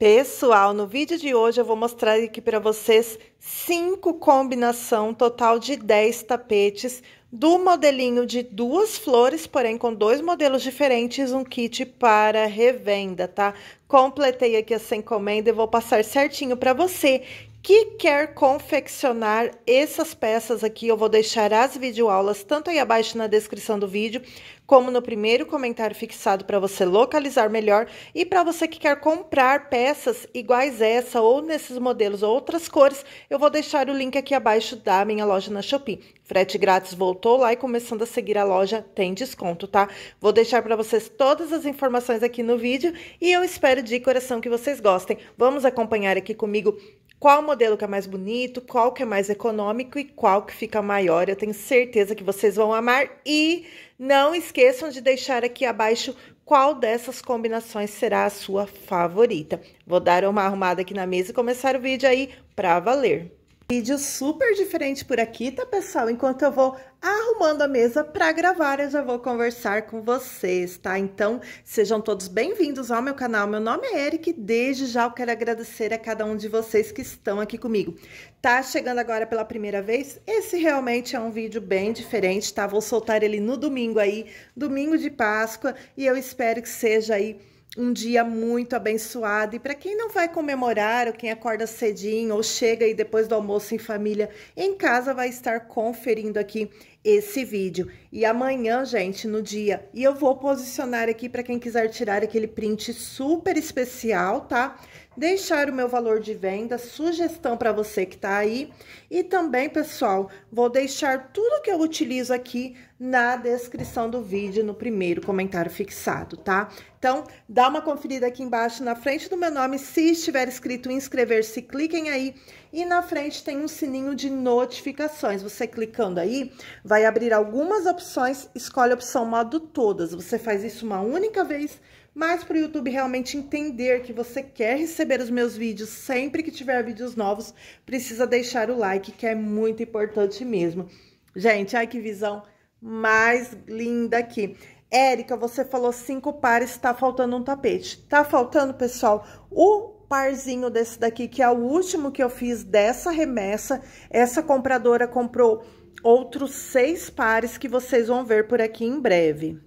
Pessoal, no vídeo de hoje eu vou mostrar aqui para vocês cinco combinação total de 10 tapetes do modelinho de duas flores, porém com dois modelos diferentes, um kit para revenda, tá? Completei aqui essa encomenda e vou passar certinho para você que quer confeccionar essas peças aqui, eu vou deixar as videoaulas tanto aí abaixo na descrição do vídeo, como no primeiro comentário fixado para você localizar melhor e para você que quer comprar peças iguais essa ou nesses modelos ou outras cores, eu vou deixar o link aqui abaixo da minha loja na Shopee. Frete grátis voltou lá e começando a seguir a loja tem desconto, tá? Vou deixar para vocês todas as informações aqui no vídeo e eu espero de coração que vocês gostem. Vamos acompanhar aqui comigo qual modelo que é mais bonito, qual que é mais econômico e qual que fica maior. Eu tenho certeza que vocês vão amar e não esqueçam de deixar aqui abaixo qual dessas combinações será a sua favorita. Vou dar uma arrumada aqui na mesa e começar o vídeo aí para valer. Vídeo super diferente por aqui, tá pessoal? Enquanto eu vou arrumando a mesa para gravar, eu já vou conversar com vocês, tá? Então, sejam todos bem-vindos ao meu canal. Meu nome é Eric, desde já eu quero agradecer a cada um de vocês que estão aqui comigo. Tá chegando agora pela primeira vez? Esse realmente é um vídeo bem diferente, tá? Vou soltar ele no domingo aí, domingo de Páscoa, e eu espero que seja aí um dia muito abençoado. E para quem não vai comemorar, ou quem acorda cedinho, ou chega e depois do almoço em família, em casa vai estar conferindo aqui esse vídeo. E amanhã, gente, no dia, e eu vou posicionar aqui para quem quiser tirar aquele print super especial, tá? Deixar o meu valor de venda, sugestão para você que tá aí. E também, pessoal, vou deixar tudo que eu utilizo aqui na descrição do vídeo, no primeiro comentário fixado, tá? Então, dá uma conferida aqui embaixo na frente do meu nome. Se estiver escrito inscrever-se, cliquem aí. E na frente tem um sininho de notificações. Você clicando aí, vai abrir algumas opções, escolhe a opção modo todas. Você faz isso uma única vez, mas para o YouTube realmente entender que você quer receber os meus vídeos sempre que tiver vídeos novos, precisa deixar o like, que é muito importante mesmo. Gente, ai que visão! mais linda aqui. Érica, você falou cinco pares, tá faltando um tapete. Tá faltando, pessoal, o parzinho desse daqui, que é o último que eu fiz dessa remessa. Essa compradora comprou outros seis pares que vocês vão ver por aqui em breve.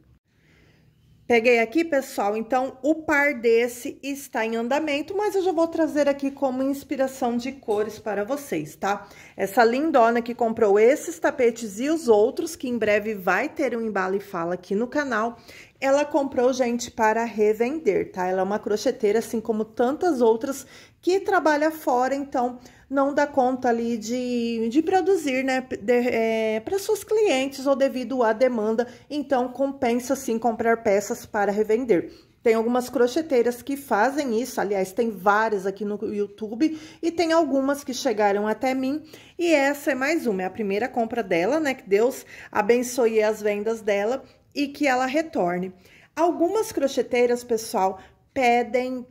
Peguei aqui, pessoal, então o par desse está em andamento, mas eu já vou trazer aqui como inspiração de cores para vocês, tá? Essa lindona que comprou esses tapetes e os outros, que em breve vai ter um embalo e fala aqui no canal, ela comprou, gente, para revender, tá? Ela é uma crocheteira, assim como tantas outras que trabalha fora, então não dá conta ali de, de produzir né, é, para seus clientes ou devido à demanda, então compensa sim comprar peças para revender. Tem algumas crocheteiras que fazem isso, aliás, tem várias aqui no YouTube e tem algumas que chegaram até mim. E essa é mais uma, é a primeira compra dela, né? Que Deus abençoe as vendas dela e que ela retorne. Algumas crocheteiras, pessoal, pedem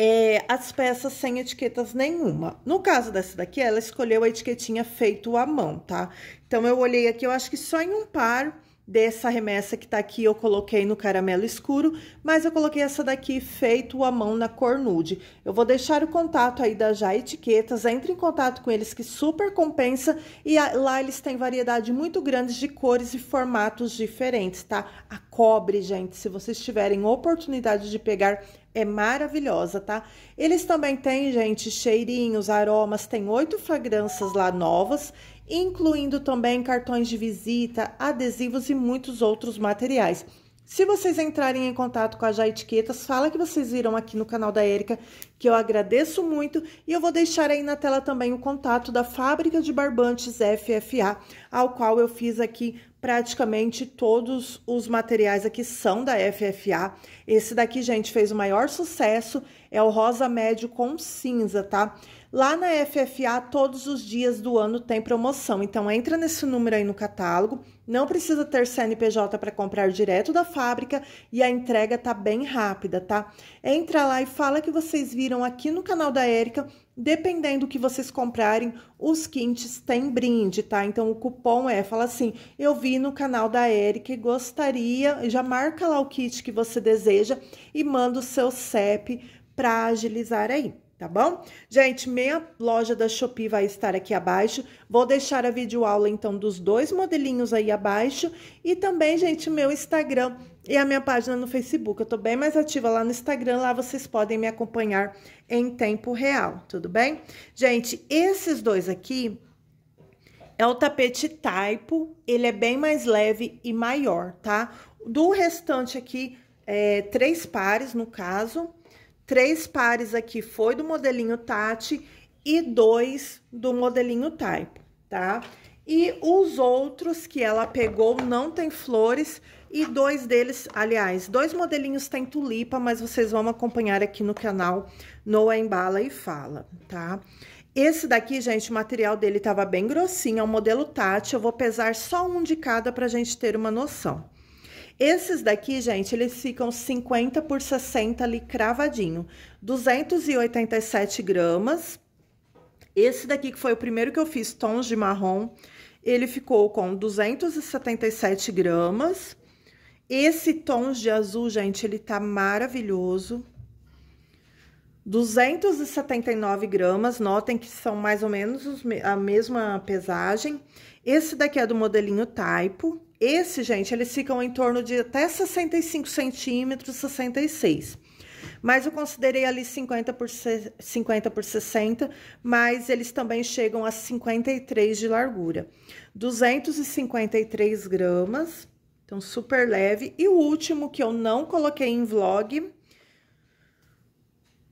é, as peças sem etiquetas nenhuma. No caso dessa daqui, ela escolheu a etiquetinha feito à mão, tá? Então, eu olhei aqui, eu acho que só em um par dessa remessa que tá aqui, eu coloquei no caramelo escuro, mas eu coloquei essa daqui feito à mão na cor nude. Eu vou deixar o contato aí da Já Etiquetas, entre em contato com eles que super compensa e lá eles têm variedade muito grande de cores e formatos diferentes, tá? A cobre, gente, se vocês tiverem oportunidade de pegar, é maravilhosa, tá? Eles também têm, gente, cheirinhos, aromas, tem oito fragrâncias lá novas incluindo também cartões de visita, adesivos e muitos outros materiais. Se vocês entrarem em contato com a Já Etiquetas, fala que vocês viram aqui no canal da Érica, que eu agradeço muito. E eu vou deixar aí na tela também o contato da Fábrica de Barbantes FFA, ao qual eu fiz aqui praticamente todos os materiais aqui são da FFA. Esse daqui, gente, fez o maior sucesso, é o rosa médio com cinza, tá? Tá? Lá na FFA, todos os dias do ano tem promoção. Então, entra nesse número aí no catálogo. Não precisa ter CNPJ para comprar direto da fábrica e a entrega tá bem rápida, tá? Entra lá e fala que vocês viram aqui no canal da Érica. Dependendo do que vocês comprarem, os kits têm brinde, tá? Então, o cupom é, fala assim, eu vi no canal da Érica e gostaria, já marca lá o kit que você deseja e manda o seu CEP para agilizar aí tá bom? Gente, minha loja da Shopee vai estar aqui abaixo. Vou deixar a videoaula, então, dos dois modelinhos aí abaixo. E também, gente, meu Instagram e a minha página no Facebook. Eu tô bem mais ativa lá no Instagram, lá vocês podem me acompanhar em tempo real, tudo bem? Gente, esses dois aqui é o tapete taipo, ele é bem mais leve e maior, tá? Do restante aqui, é, três pares, no caso, Três pares aqui foi do modelinho Tati e dois do modelinho Type, tá? E os outros que ela pegou não tem flores e dois deles, aliás, dois modelinhos tem tulipa, mas vocês vão acompanhar aqui no canal Noa Embala e Fala, tá? Esse daqui, gente, o material dele tava bem grossinho, é um modelo Tati, eu vou pesar só um de cada pra gente ter uma noção. Esses daqui, gente, eles ficam 50 por 60 ali cravadinho. 287 gramas. Esse daqui que foi o primeiro que eu fiz, tons de marrom, ele ficou com 277 gramas. Esse tons de azul, gente, ele tá maravilhoso. 279 gramas, notem que são mais ou menos a mesma pesagem. Esse daqui é do modelinho Taipo, esse, gente, eles ficam em torno de até 65 centímetros, 66. Mas eu considerei ali 50 por, 50 por 60, mas eles também chegam a 53 de largura. 253 gramas, então super leve. E o último que eu não coloquei em vlog,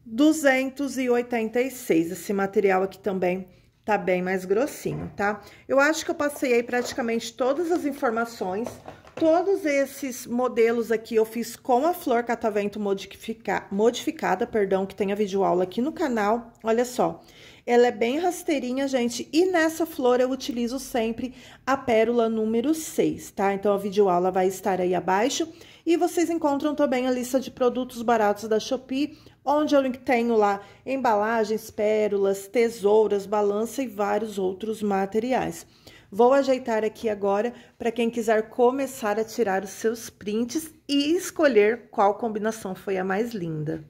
286. Esse material aqui também tá bem mais grossinho, tá? Eu acho que eu passei aí praticamente todas as informações. Todos esses modelos aqui eu fiz com a flor catavento modifica, modificada, perdão, que tem a videoaula aqui no canal. Olha só, ela é bem rasteirinha, gente, e nessa flor eu utilizo sempre a pérola número 6, tá? Então, a videoaula vai estar aí abaixo. E vocês encontram também a lista de produtos baratos da Shopee, onde eu tenho lá embalagens, pérolas, tesouras, balança e vários outros materiais. Vou ajeitar aqui agora para quem quiser começar a tirar os seus prints e escolher qual combinação foi a mais linda.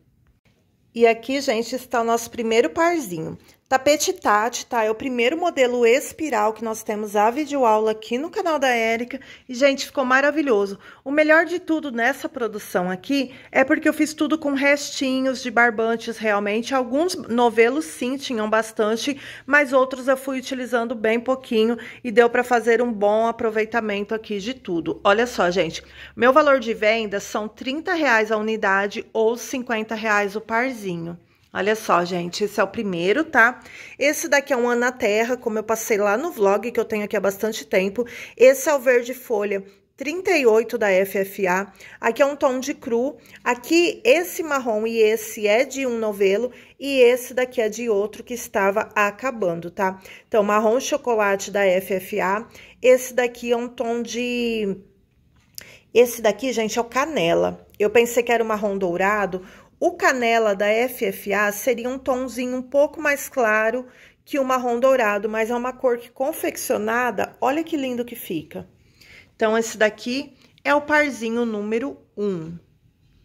E aqui, gente, está o nosso primeiro parzinho. Tapete Tati, tá? É o primeiro modelo espiral que nós temos a videoaula aqui no canal da Érica. E, gente, ficou maravilhoso. O melhor de tudo nessa produção aqui é porque eu fiz tudo com restinhos de barbantes, realmente. Alguns novelos, sim, tinham bastante, mas outros eu fui utilizando bem pouquinho e deu para fazer um bom aproveitamento aqui de tudo. Olha só, gente, meu valor de venda são R$ 30 a unidade ou R$ 50 o parzinho. Olha só, gente, esse é o primeiro, tá? Esse daqui é um Ana Terra, como eu passei lá no vlog, que eu tenho aqui há bastante tempo. Esse é o verde folha 38 da FFA. Aqui é um tom de cru. Aqui, esse marrom e esse é de um novelo. E esse daqui é de outro que estava acabando, tá? Então, marrom chocolate da FFA. Esse daqui é um tom de... Esse daqui, gente, é o canela. Eu pensei que era o marrom dourado, o canela da FFA seria um tonzinho um pouco mais claro que o marrom dourado, mas é uma cor que confeccionada, olha que lindo que fica. Então, esse daqui é o parzinho número 1.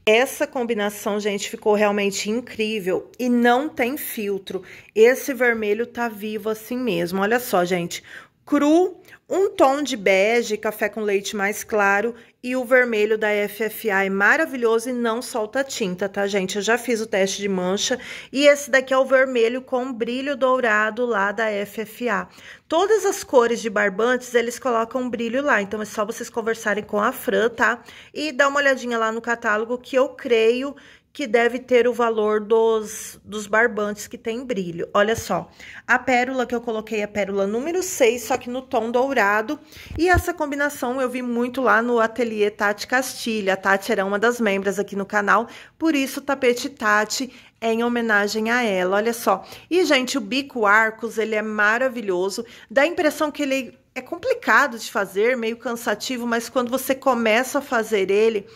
Essa combinação, gente, ficou realmente incrível e não tem filtro. Esse vermelho tá vivo assim mesmo, olha só, gente. Cru um tom de bege, café com leite mais claro e o vermelho da FFA é maravilhoso e não solta tinta, tá, gente? Eu já fiz o teste de mancha e esse daqui é o vermelho com brilho dourado lá da FFA. Todas as cores de barbantes, eles colocam brilho lá, então é só vocês conversarem com a Fran, tá? E dar uma olhadinha lá no catálogo que eu creio que deve ter o valor dos, dos barbantes que tem brilho. Olha só, a pérola que eu coloquei é a pérola número 6, só que no tom dourado. E essa combinação eu vi muito lá no ateliê Tati Castilha. A Tati era uma das membros aqui no canal, por isso o tapete Tati é em homenagem a ela, olha só. E, gente, o bico arcos, ele é maravilhoso. Dá a impressão que ele é complicado de fazer, meio cansativo, mas quando você começa a fazer ele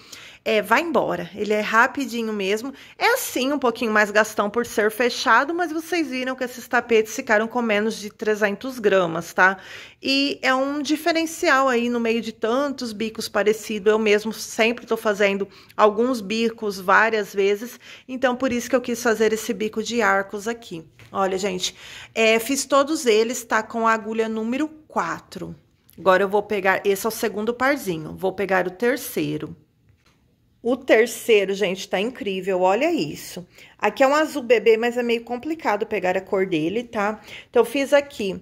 é, vai embora. Ele é rapidinho mesmo. É assim um pouquinho mais gastão por ser fechado, mas vocês viram que esses tapetes ficaram com menos de 300 gramas, tá? E é um diferencial aí no meio de tantos bicos parecidos. Eu mesmo sempre estou fazendo alguns bicos várias vezes, então por isso que eu quis fazer esse bico de arcos aqui. Olha, gente, é, fiz todos eles, tá? Com a agulha número 4. Agora eu vou pegar, esse é o segundo parzinho, vou pegar o terceiro. O terceiro, gente, tá incrível, olha isso. Aqui é um azul bebê, mas é meio complicado pegar a cor dele, tá? Então, eu fiz aqui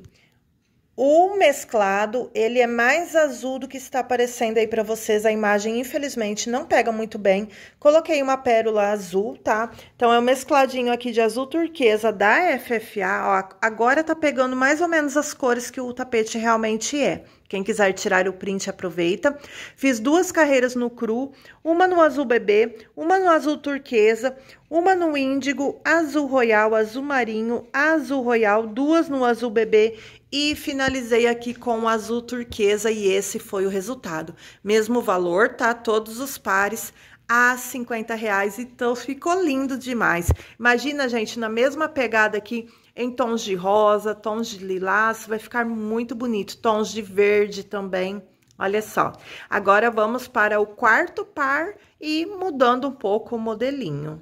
o mesclado, ele é mais azul do que está aparecendo aí para vocês. A imagem, infelizmente, não pega muito bem. Coloquei uma pérola azul, tá? Então, é um mescladinho aqui de azul turquesa da FFA. Ó, agora tá pegando mais ou menos as cores que o tapete realmente é. Quem quiser tirar o print, aproveita. Fiz duas carreiras no cru, uma no azul bebê, uma no azul turquesa, uma no índigo, azul royal, azul marinho, azul royal, duas no azul bebê e finalizei aqui com o azul turquesa e esse foi o resultado. Mesmo valor, tá? Todos os pares a 50 reais, então ficou lindo demais. Imagina, gente, na mesma pegada aqui, em tons de rosa, tons de lilás, vai ficar muito bonito. Tons de verde também, olha só. Agora vamos para o quarto par e mudando um pouco o modelinho.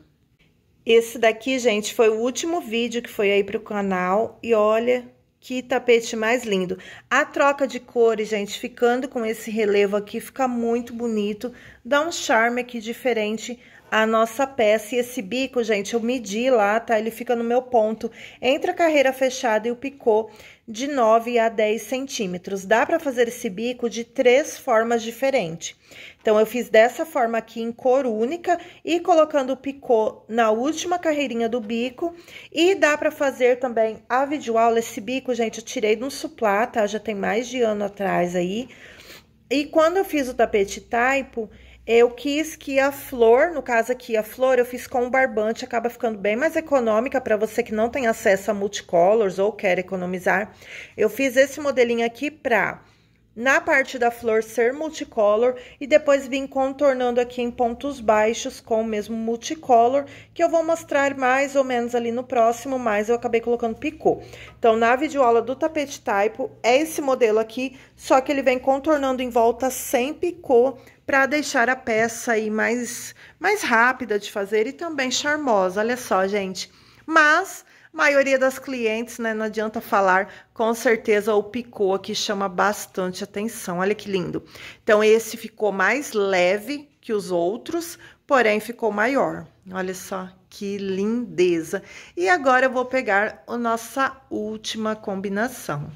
Esse daqui, gente, foi o último vídeo que foi aí para o canal e olha que tapete mais lindo. A troca de cores, gente, ficando com esse relevo aqui, fica muito bonito. Dá um charme aqui diferente a nossa peça. E esse bico, gente, eu medi lá, tá? Ele fica no meu ponto entre a carreira fechada e o picô de 9 a 10 centímetros. Dá para fazer esse bico de três formas diferentes. Então, eu fiz dessa forma aqui em cor única e colocando o picô na última carreirinha do bico. E dá para fazer também a videoaula. Esse bico, gente, eu tirei de um suplá, tá? Já tem mais de ano atrás aí. E quando eu fiz o tapete taipo, eu quis que a flor, no caso aqui a flor, eu fiz com barbante, acaba ficando bem mais econômica para você que não tem acesso a multicolors ou quer economizar. Eu fiz esse modelinho aqui para na parte da flor ser multicolor e depois vim contornando aqui em pontos baixos com o mesmo multicolor, que eu vou mostrar mais ou menos ali no próximo, mas eu acabei colocando picô. Então, na videoaula do tapete tipo é esse modelo aqui, só que ele vem contornando em volta sem picô para deixar a peça aí mais, mais rápida de fazer e também charmosa. Olha só, gente. Mas a maioria das clientes, né, não adianta falar, com certeza o picô aqui chama bastante atenção. Olha que lindo. Então esse ficou mais leve que os outros, porém ficou maior. Olha só que lindeza. E agora eu vou pegar a nossa última combinação.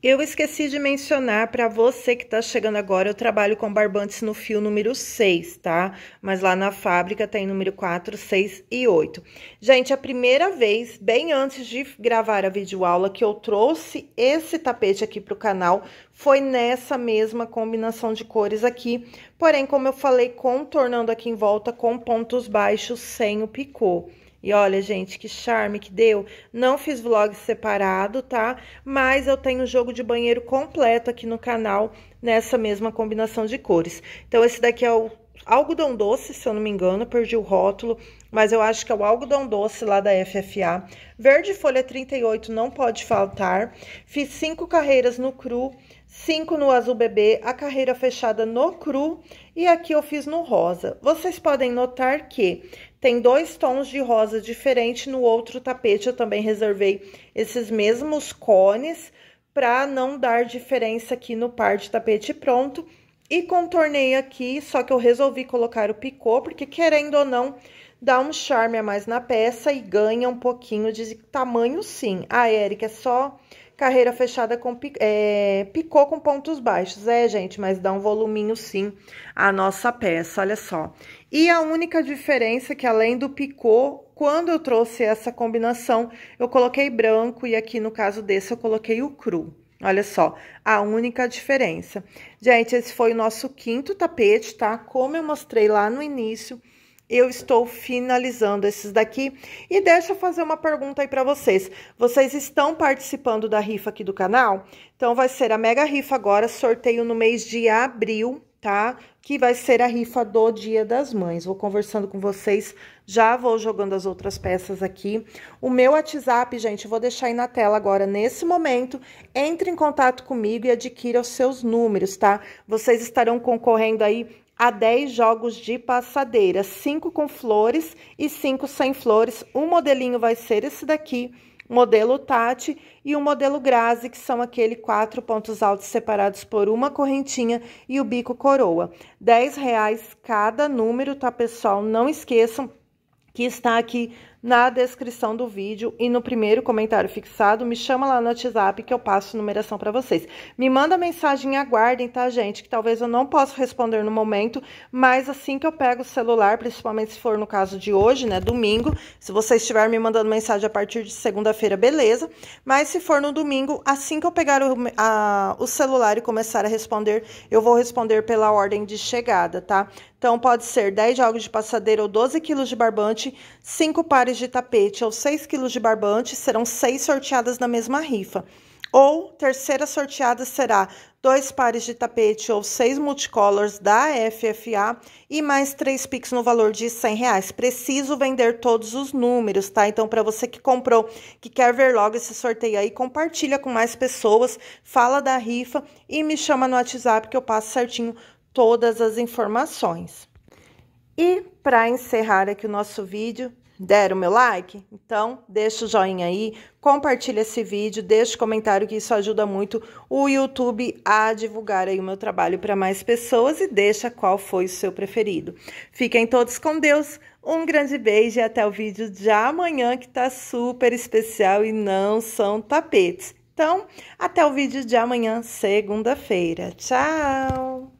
Eu esqueci de mencionar para você que está chegando agora, eu trabalho com barbantes no fio número 6, tá? Mas lá na fábrica tem número 4, 6 e 8. Gente, a primeira vez, bem antes de gravar a videoaula, que eu trouxe esse tapete aqui para o canal, foi nessa mesma combinação de cores aqui. Porém, como eu falei, contornando aqui em volta com pontos baixos sem o picô. E olha, gente, que charme que deu. Não fiz vlog separado, tá? Mas eu tenho o jogo de banheiro completo aqui no canal, nessa mesma combinação de cores. Então, esse daqui é o algodão doce, se eu não me engano, perdi o rótulo, mas eu acho que é o algodão doce lá da FFA. Verde folha 38 não pode faltar. Fiz cinco carreiras no cru, cinco no azul bebê, a carreira fechada no cru e aqui eu fiz no rosa. Vocês podem notar que tem dois tons de rosa diferente no outro tapete, eu também reservei esses mesmos cones para não dar diferença aqui no par de tapete pronto. E contornei aqui, só que eu resolvi colocar o picô, porque querendo ou não, dá um charme a mais na peça e ganha um pouquinho de tamanho sim. Ah, Érica, é só Carreira fechada com é, picou com pontos baixos. É, gente, mas dá um voluminho sim a nossa peça, olha só. E a única diferença é que além do picô, quando eu trouxe essa combinação, eu coloquei branco e aqui no caso desse eu coloquei o cru. Olha só, a única diferença. Gente, esse foi o nosso quinto tapete, tá? Como eu mostrei lá no início, eu estou finalizando esses daqui. E deixa eu fazer uma pergunta aí para vocês. Vocês estão participando da rifa aqui do canal? Então, vai ser a mega rifa agora, sorteio no mês de abril, tá? Que vai ser a rifa do Dia das Mães. Vou conversando com vocês, já vou jogando as outras peças aqui. O meu WhatsApp, gente, vou deixar aí na tela agora, nesse momento. Entre em contato comigo e adquira os seus números, tá? Vocês estarão concorrendo aí a 10 jogos de passadeira, 5 com flores e 5 sem flores. Um modelinho vai ser esse daqui, modelo Tati, e o modelo Grazi, que são aquele quatro pontos altos separados por uma correntinha e o bico coroa. reais cada número, tá, pessoal? Não esqueçam que está aqui na descrição do vídeo e no primeiro comentário fixado. Me chama lá no WhatsApp que eu passo numeração para vocês. Me manda mensagem e aguardem, tá, gente? Que talvez eu não possa responder no momento, mas assim que eu pego o celular, principalmente se for no caso de hoje, né, domingo, se você estiver me mandando mensagem a partir de segunda-feira, beleza. Mas se for no domingo, assim que eu pegar o, a, o celular e começar a responder, eu vou responder pela ordem de chegada, tá? Então, pode ser 10 jogos de passadeira ou 12 quilos de barbante, 5 pares de tapete ou 6 quilos de barbante, serão 6 sorteadas na mesma rifa. Ou, terceira sorteada será dois pares de tapete ou seis multicolors da FFA e mais três Pix no valor de 100 reais. Preciso vender todos os números, tá? Então, para você que comprou, que quer ver logo esse sorteio aí, compartilha com mais pessoas, fala da rifa e me chama no WhatsApp que eu passo certinho todas as informações. E para encerrar aqui o nosso vídeo, deram meu like? Então, deixa o joinha aí, compartilha esse vídeo, deixa o comentário que isso ajuda muito o YouTube a divulgar aí o meu trabalho para mais pessoas e deixa qual foi o seu preferido. Fiquem todos com Deus, um grande beijo e até o vídeo de amanhã que tá super especial e não são tapetes. Então, até o vídeo de amanhã, segunda-feira. Tchau!